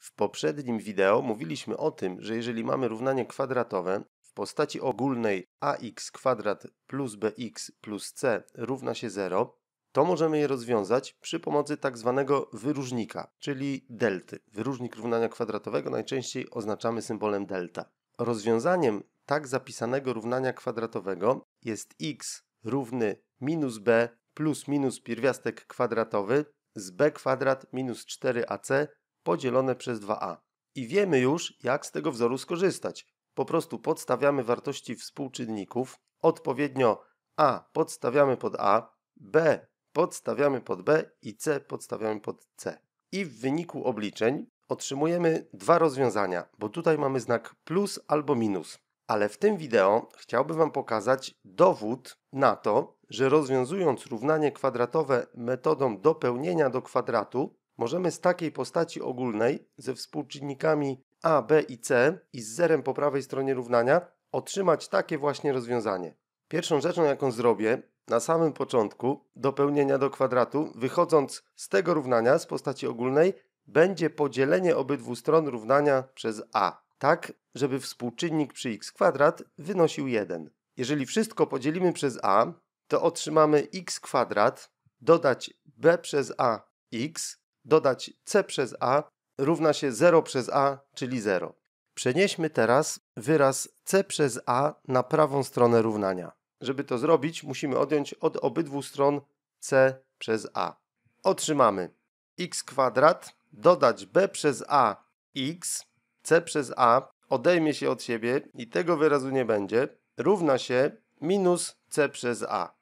W poprzednim wideo mówiliśmy o tym, że jeżeli mamy równanie kwadratowe w postaci ogólnej ax kwadrat plus bx plus c równa się 0, to możemy je rozwiązać przy pomocy tak zwanego wyróżnika, czyli delty. Wyróżnik równania kwadratowego najczęściej oznaczamy symbolem delta. Rozwiązaniem tak zapisanego równania kwadratowego jest x równy minus b plus minus pierwiastek kwadratowy z b kwadrat minus 4ac podzielone przez 2a. I wiemy już, jak z tego wzoru skorzystać. Po prostu podstawiamy wartości współczynników, odpowiednio a podstawiamy pod a, b podstawiamy pod b i c podstawiamy pod c. I w wyniku obliczeń otrzymujemy dwa rozwiązania, bo tutaj mamy znak plus albo minus. Ale w tym wideo chciałbym Wam pokazać dowód na to, że rozwiązując równanie kwadratowe metodą dopełnienia do kwadratu, możemy z takiej postaci ogólnej ze współczynnikami a, b i c i z zerem po prawej stronie równania otrzymać takie właśnie rozwiązanie. Pierwszą rzeczą, jaką zrobię na samym początku dopełnienia do kwadratu, wychodząc z tego równania z postaci ogólnej, będzie podzielenie obydwu stron równania przez a, tak żeby współczynnik przy x kwadrat wynosił 1. Jeżeli wszystko podzielimy przez a, to otrzymamy x kwadrat dodać b przez a x dodać c przez a równa się 0 przez a, czyli 0. Przenieśmy teraz wyraz c przez a na prawą stronę równania. Żeby to zrobić, musimy odjąć od obydwu stron c przez a. Otrzymamy x kwadrat dodać b przez a x, c przez a odejmie się od siebie i tego wyrazu nie będzie, równa się minus c przez a.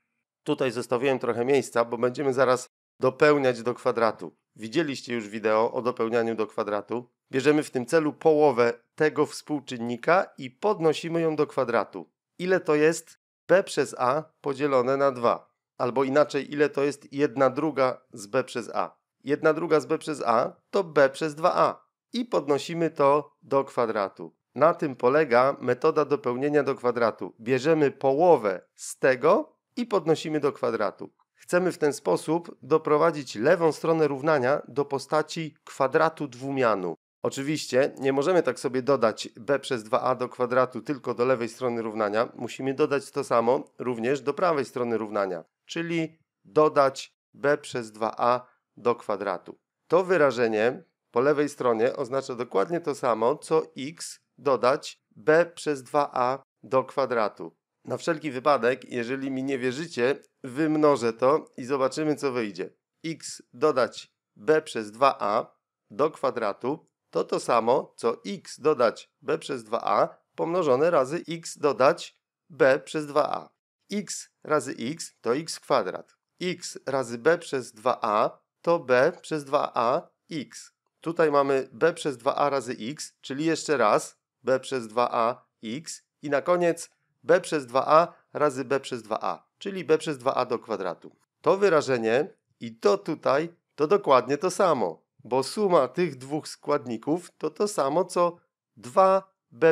Tutaj zostawiłem trochę miejsca, bo będziemy zaraz dopełniać do kwadratu. Widzieliście już wideo o dopełnianiu do kwadratu. Bierzemy w tym celu połowę tego współczynnika i podnosimy ją do kwadratu. Ile to jest b przez a podzielone na 2? Albo inaczej, ile to jest 1 druga z b przez a? 1 druga z b przez a to b przez 2a. I podnosimy to do kwadratu. Na tym polega metoda dopełnienia do kwadratu. Bierzemy połowę z tego i podnosimy do kwadratu. Chcemy w ten sposób doprowadzić lewą stronę równania do postaci kwadratu dwumianu. Oczywiście nie możemy tak sobie dodać b przez 2a do kwadratu tylko do lewej strony równania. Musimy dodać to samo również do prawej strony równania, czyli dodać b przez 2a do kwadratu. To wyrażenie po lewej stronie oznacza dokładnie to samo co x dodać b przez 2a do kwadratu. Na wszelki wypadek, jeżeli mi nie wierzycie, wymnożę to i zobaczymy co wyjdzie. x dodać b przez 2a do kwadratu to to samo co x dodać b przez 2a pomnożone razy x dodać b przez 2a. x razy x to x kwadrat. x razy b przez 2a to b przez 2a x. Tutaj mamy b przez 2a razy x, czyli jeszcze raz b przez 2a x i na koniec b przez 2a razy b przez 2a, czyli b przez 2a do kwadratu. To wyrażenie i to tutaj to dokładnie to samo, bo suma tych dwóch składników to to samo co 2b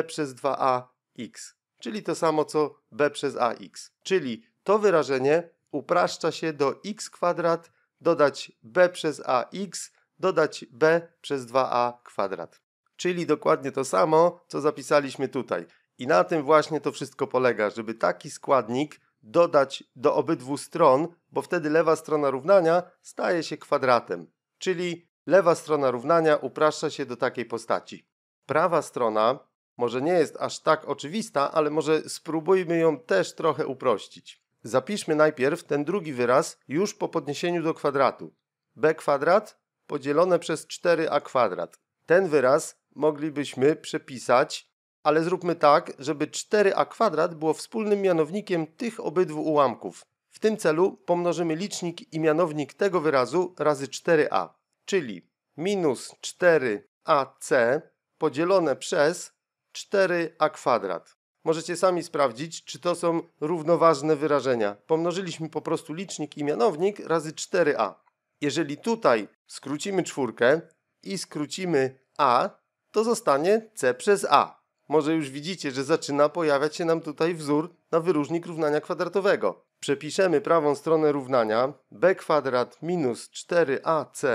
przez 2ax, czyli to samo co b przez ax. Czyli to wyrażenie upraszcza się do x kwadrat, dodać b przez ax, dodać b przez 2a kwadrat. Czyli dokładnie to samo, co zapisaliśmy tutaj. I na tym właśnie to wszystko polega, żeby taki składnik dodać do obydwu stron, bo wtedy lewa strona równania staje się kwadratem, czyli lewa strona równania upraszcza się do takiej postaci. Prawa strona może nie jest aż tak oczywista, ale może spróbujmy ją też trochę uprościć. Zapiszmy najpierw ten drugi wyraz już po podniesieniu do kwadratu. b kwadrat podzielone przez 4a kwadrat. Ten wyraz moglibyśmy przepisać ale zróbmy tak, żeby 4a kwadrat było wspólnym mianownikiem tych obydwu ułamków. W tym celu pomnożymy licznik i mianownik tego wyrazu razy 4a, czyli minus 4ac podzielone przez 4a kwadrat. Możecie sami sprawdzić, czy to są równoważne wyrażenia. Pomnożyliśmy po prostu licznik i mianownik razy 4a. Jeżeli tutaj skrócimy czwórkę i skrócimy a, to zostanie c przez a. Może już widzicie, że zaczyna pojawiać się nam tutaj wzór na wyróżnik równania kwadratowego. Przepiszemy prawą stronę równania b kwadrat minus 4ac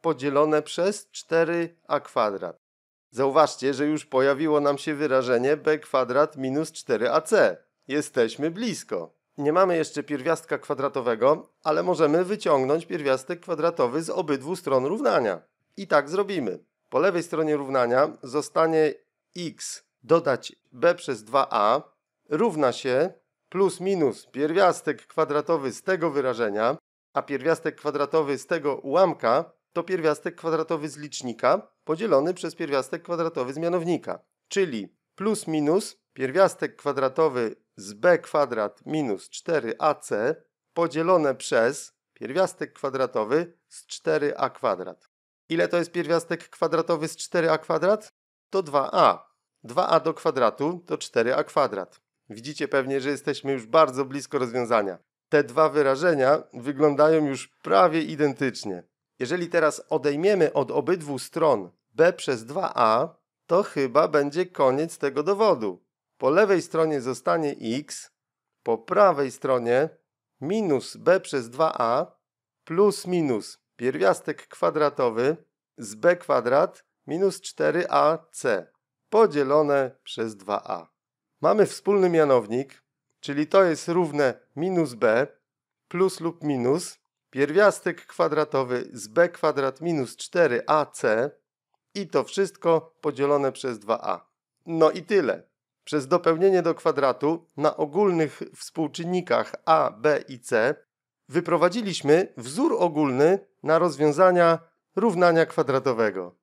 podzielone przez 4a kwadrat. Zauważcie, że już pojawiło nam się wyrażenie b kwadrat minus 4ac. Jesteśmy blisko. Nie mamy jeszcze pierwiastka kwadratowego, ale możemy wyciągnąć pierwiastek kwadratowy z obydwu stron równania. I tak zrobimy. Po lewej stronie równania zostanie x dodać b przez 2a równa się plus minus pierwiastek kwadratowy z tego wyrażenia, a pierwiastek kwadratowy z tego ułamka to pierwiastek kwadratowy z licznika podzielony przez pierwiastek kwadratowy z mianownika, czyli plus minus pierwiastek kwadratowy z b kwadrat minus 4ac podzielone przez pierwiastek kwadratowy z 4a kwadrat. Ile to jest pierwiastek kwadratowy z 4a kwadrat? to 2a. 2a do kwadratu to 4a kwadrat. Widzicie pewnie, że jesteśmy już bardzo blisko rozwiązania. Te dwa wyrażenia wyglądają już prawie identycznie. Jeżeli teraz odejmiemy od obydwu stron b przez 2a, to chyba będzie koniec tego dowodu. Po lewej stronie zostanie x, po prawej stronie minus b przez 2a plus minus pierwiastek kwadratowy z b kwadrat minus 4ac podzielone przez 2a. Mamy wspólny mianownik, czyli to jest równe minus b plus lub minus pierwiastek kwadratowy z b kwadrat minus 4ac i to wszystko podzielone przez 2a. No i tyle. Przez dopełnienie do kwadratu na ogólnych współczynnikach a, b i c wyprowadziliśmy wzór ogólny na rozwiązania równania kwadratowego.